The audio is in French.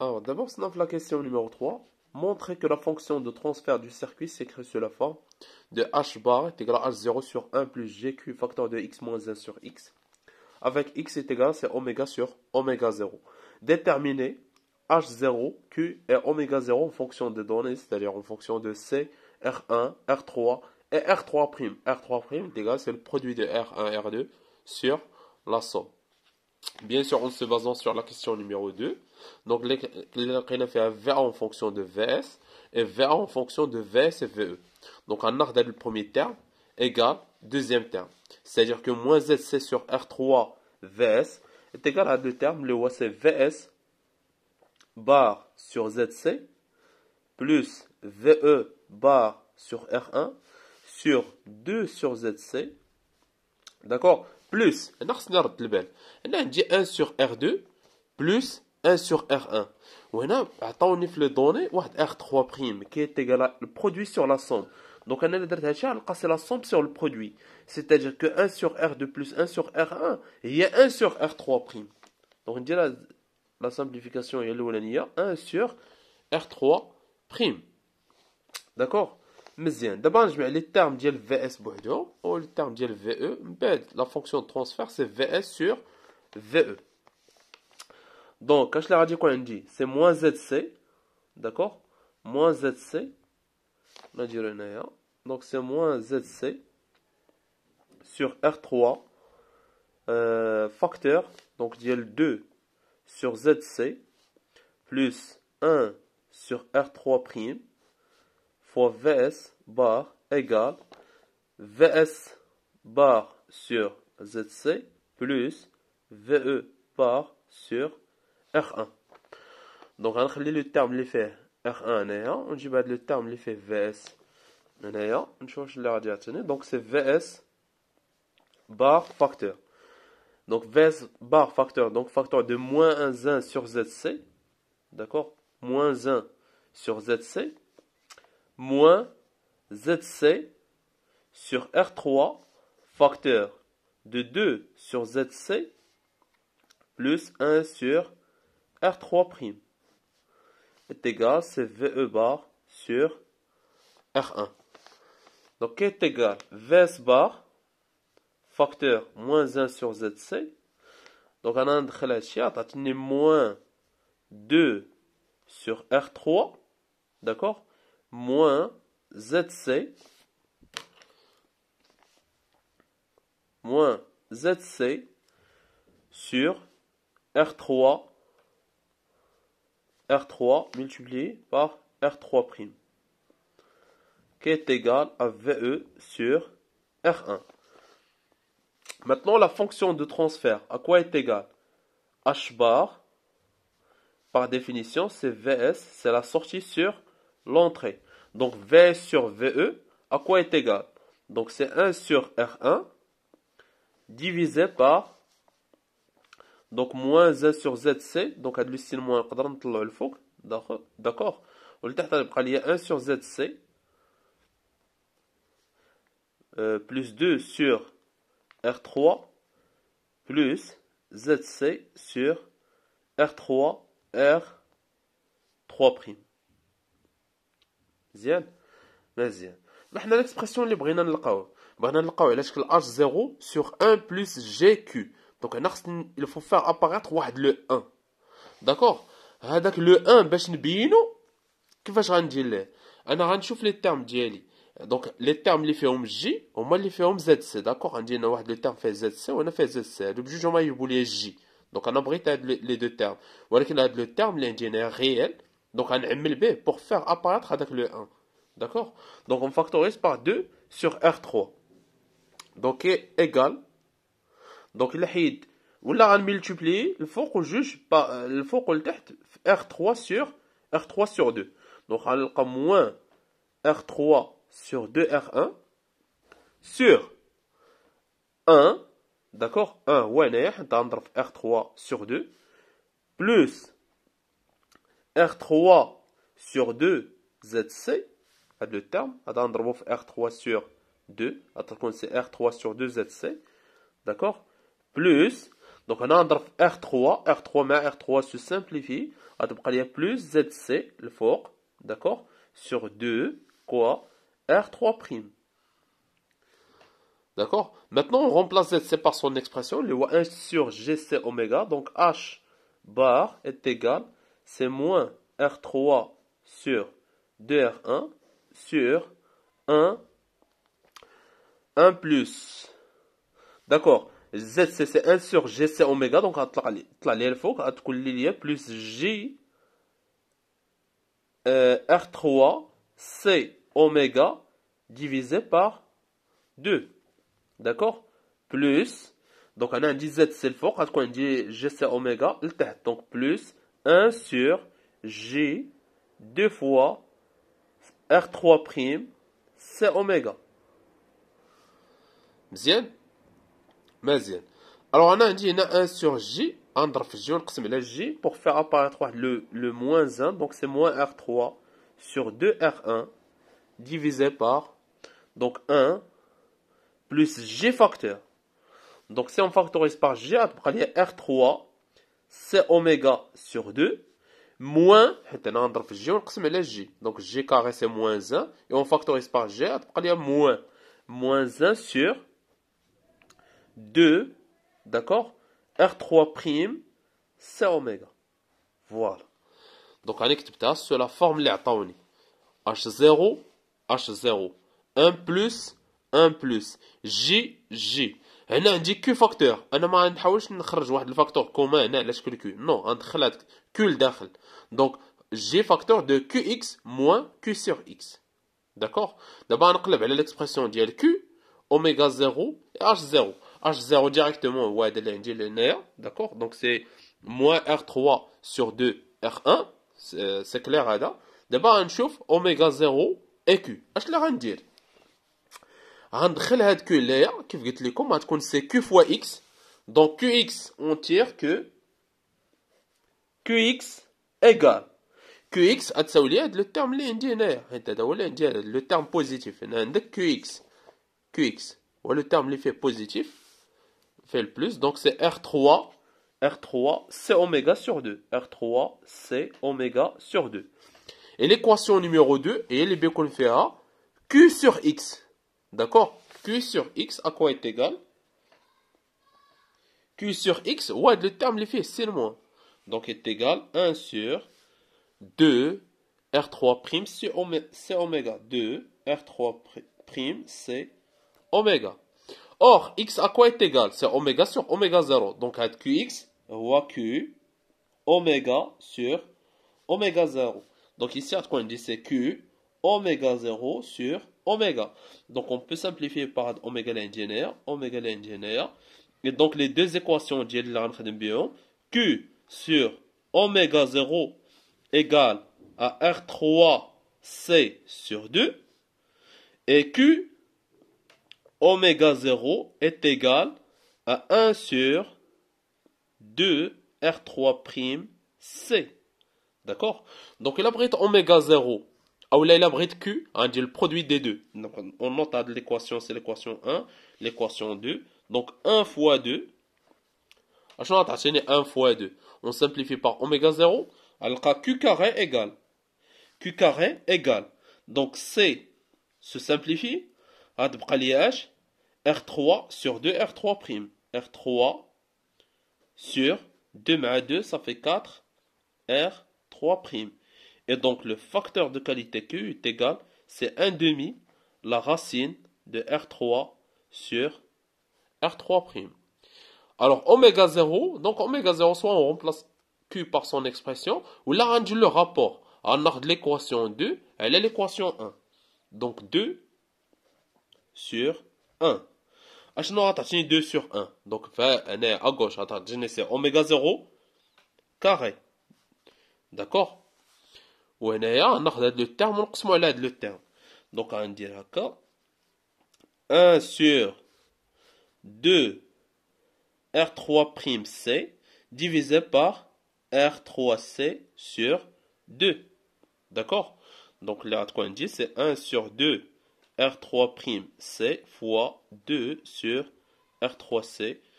Alors, d'abord, c'est la question numéro 3. Montrer que la fonction de transfert du circuit s'écrit sous la forme de h bar est égal à h0 sur 1 plus gq facteur de x moins 1 sur x, avec x est égal c'est oméga sur oméga 0. Déterminer h0, q et oméga 0 en fonction des données, c'est-à-dire en fonction de c, r1, r3 et r3'. r3' est égal c'est le produit de r1, r2 sur la somme. Bien sûr, en se basant sur la question numéro 2. Donc, a fait VA en fonction de VS et VA en fonction de VS et VE. Donc, on a le premier terme égale deuxième terme. C'est-à-dire que moins ZC sur R3 VS est égal à deux termes. Le c'est VS bar sur ZC plus VE bar sur R1 sur 2 sur ZC. D'accord plus هنا خصنا 1 sur R2 plus 1 sur R1 وهنا عطاوني في لو دوني واحد R3 égal à le produit sur la somme. Donc, on a la somme sur le produit. C'est-à-dire que 1 sur R2 plus 1 sur R1, il y a 1 sur R3 prime. Donc, on dit la, la simplification est 1 sur R3 prime. D'accord D'abord, je vais mettre les termes de Vs et de Ve. La fonction de transfert, c'est Vs sur Ve. Donc, qu'est-ce que je vais dire dit C'est moins Zc, d'accord Moins Zc, on vais le dire Donc, c'est moins Zc sur R3. Euh, facteur, donc, il 2 sur Zc plus 1 sur R3' fois Vs bar égale Vs bar sur Zc plus VE bar sur R1. Donc, on va le terme l'effet R1 on dit bah, le terme l'effet Vs on change la Donc, c'est Vs bar facteur. Donc, Vs bar facteur, donc facteur de moins 1 1 sur Zc, d'accord Moins 1 sur Zc, moins ZC sur R3 facteur de 2 sur ZC plus 1 sur R3' prime est égal c'est VE bar sur R1. Donc est égal VS bar facteur moins 1 sur ZC. Donc on a un moins 2 sur R3. D'accord moins ZC ZC sur R3 R3 multiplié par R3' prime, qui est égal à VE sur R1. Maintenant, la fonction de transfert, à quoi est égale H bar, par définition, c'est VS, c'est la sortie sur l'entrée. Donc V sur VE, à quoi est égal Donc c'est 1 sur R1 divisé par donc moins 1 sur ZC, donc à moins le d'accord il y 1 sur ZC euh, plus 2 sur R3 plus ZC sur R3 R3'. C'est bon Maintenant, bon. Nous avons l'expression que nous voulons trouver. Nous l'avons trouvé, H0 sur 1 plus GQ. Donc, il faut faire apparaître le 1. D'accord Le 1, pour le montrer, comment je le fais Je regarde les termes. Donc, les termes qui font J, ou les termes qui font ZC. D'accord On dit que le terme fait ZC, ou il fait ZC. Donc, je dois appeler J. Donc, je dois appeler les deux termes. Si j'appelais le terme, il serait réel. Donc, on le B pour faire apparaître avec le 1. D'accord Donc, on factorise par 2 sur R3. Donc, est égal. Donc, le hid. Ou là, on multiplie le faut qu'on juge par euh, le R3 sur R3 sur 2. Donc, on a moins R3 sur 2R1 sur 1. D'accord 1, ouais, R3 sur 2 plus R3 sur 2 ZC à deux termes R3 sur 2 à سي R3 sur 2 ZC d'accord? plus, donc, on نضرب R3 R3 mais R3 se simplifie غتبقى ليا plus ZC le الفوق d'accord. sur 2 quoi R3 prime D'accord Maintenant, on remplace ZC par son expression, le 1 sur GC oméga, donc H bar est égal c'est moins R3 sur 2R1 sur 1, 1 plus. D'accord. zcc c'est 1 sur GC oméga, donc on le faux, plus J euh, R3 C oméga divisé par 2. D'accord Plus, donc on a un dit Z c'est le faux, on dit GC oméga, le donc plus 1 sur G 2 fois R3 prime c'est oméga. Bien Bien. alors on a dit 1 sur J on va J pour faire apparaître le, le moins 1 donc c'est moins R3 sur 2R1 divisé par donc 1 plus G facteur donc si on factorise par G on a R3 c'est oméga sur 2 moins Donc g في j. Donc على carré c'est moins 1 et on factorise par g moins moins 1 sur 2 d'accord r3 prime c'est oméga voilà donc on ça sur la forme اللي عطاوني h0 h0 1 plus 1 plus j j on avons Q facteur, nous n'essayons pas d'exprimer le facteur comme nous l'avons fait pour le Q Non, nous l'avons fait pour Donc, j'ai le facteur de Qx moins Q sur X D'accord D'abord, on a l'expression de Q Omega 0 et H0 H0 directement, c'est ce que nous avons D'accord Donc, c'est Moins R3 sur 2 R1 C'est clair, c'est ça Maintenant, nous allons voir 0 et Q Qu'est-ce que غندخل هاد كيو لايا كيف قلت لكم غتكون سي كيو فوا اكس دونك كيو اكس اون تير كو كيو اكس ايغال كيو اكس غتساوي لي هاد لو تيرم لي عندي هنايا حيت هذا هو لي عندي هذا لو تيرم بوزيتيف هنا عندك كيو اكس كيو اكس هو لو تيرم لي فيه بوزيتيف fait le دونك سي ار 3 R3, c'est oméga sur 2. R3, c'est oméga sur 2. Et l'équation numéro 2, et les B qu'on fait A, Q sur X. D'accord Q sur X, à quoi est égal Q sur X, ouais, le terme, les fait, c'est le moins. Donc, est égal 1 sur 2 R3 prime, c'est oméga. 2 R3 prime, c'est oméga. Or, X à quoi est égal C'est oméga sur oméga 0. Donc, à QX, voit Q, oméga sur oméga 0. Donc, ici, à quoi on dit c'est Q, oméga 0 sur oméga. Donc on peut simplifier par oméga l'ingénieur, oméga l'ingénieur. Et donc les deux équations de l'arme Q sur oméga 0 égale à R3C sur 2. Et Q oméga 0 est égal à 1 sur 2 R3 prime C. D'accord Donc il a pris oméga 0 ou la il Q, on hein, dit le produit des deux. Donc, on note à hein, l'équation, c'est l'équation 1, l'équation 2. Donc, 1 fois 2. Ah, je 1 hein, fois 2. On simplifie par oméga 0. Alors, Q carré égale. Q carré égale. Donc, C se simplifie. Ah, H, R3 sur 2, R3 prime. R3 sur 2 2, ça fait 4. R3 prime. Et donc le facteur de qualité Q est égal, c'est 1 demi la racine de R3 sur R3'. Alors oméga 0, donc oméga 0, soit on remplace Q par son expression, ou là on dit le rapport. On a l'équation 2, elle est l'équation 1. Donc 2 sur 1. Achnou a 2 sur 1. Donc on est à gauche, c'est oméga 0 carré. D'accord وهنايا ناخذ هاد لو تيرم ونقسمو على هاد لو تيرم دونك غندير هكا 1 sur 2 R3 prime C divisé par R3C sur 2. D'accord Donc là, qu'on dit, c'est 1 sur 2 R3 prime C fois 2 sur R3C